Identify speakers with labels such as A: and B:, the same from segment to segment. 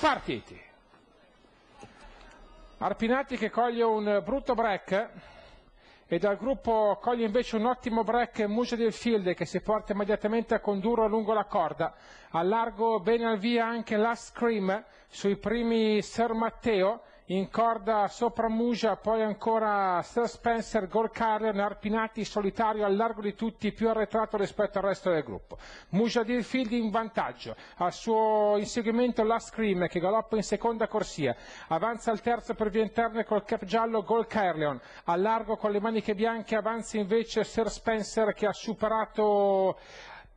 A: partiti. Arpinati che coglie un brutto break e dal gruppo coglie invece un ottimo break Musa del Field che si porta immediatamente a condurre lungo la corda. Allargo bene al via anche Last Scream sui primi Ser Matteo in corda sopra Mugia, poi ancora Sir Spencer, gol Carrion, Arpinati solitario al largo di tutti, più arretrato rispetto al resto del gruppo. Mugia di Field in vantaggio, al suo inseguimento Last Cream che galoppa in seconda corsia, avanza al terzo per via interna col cap giallo, gol Carrion, al largo con le maniche bianche avanza invece Sir Spencer che ha superato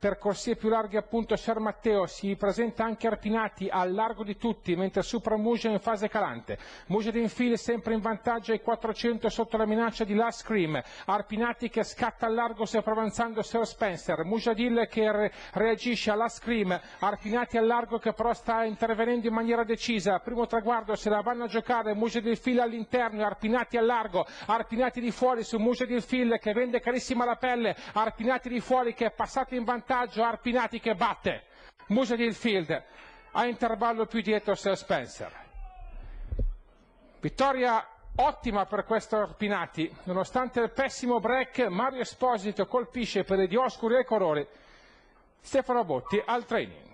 A: per corsie più larghe appunto a Ser Matteo si presenta anche Arpinati al largo di tutti, mentre supera Mugello in fase calante. Mugello infine sempre in vantaggio ai 400 sotto la minaccia di Last Scream, Arpinati che scatta al largo sempre avanzando Sir Spencer, Mujadil che re- reagisce alla Scream, Arpinati al largo che però sta intervenendo in maniera decisa, primo traguardo se la vanno a giocare, Mujadil fila all'interno, Arpinati al largo, Arpinati di fuori su Mujadil Phil che vende carissima la pelle, Arpinati di fuori che è passato in vantaggio vantaggio Arpinati che batte, Musa di field, a intervallo più dietro Sir Spencer. Vittoria ottima per questo Arpinati, nonostante il pessimo break Mario Esposito colpisce per i Dioscuri oscuri e colori Stefano Botti al training.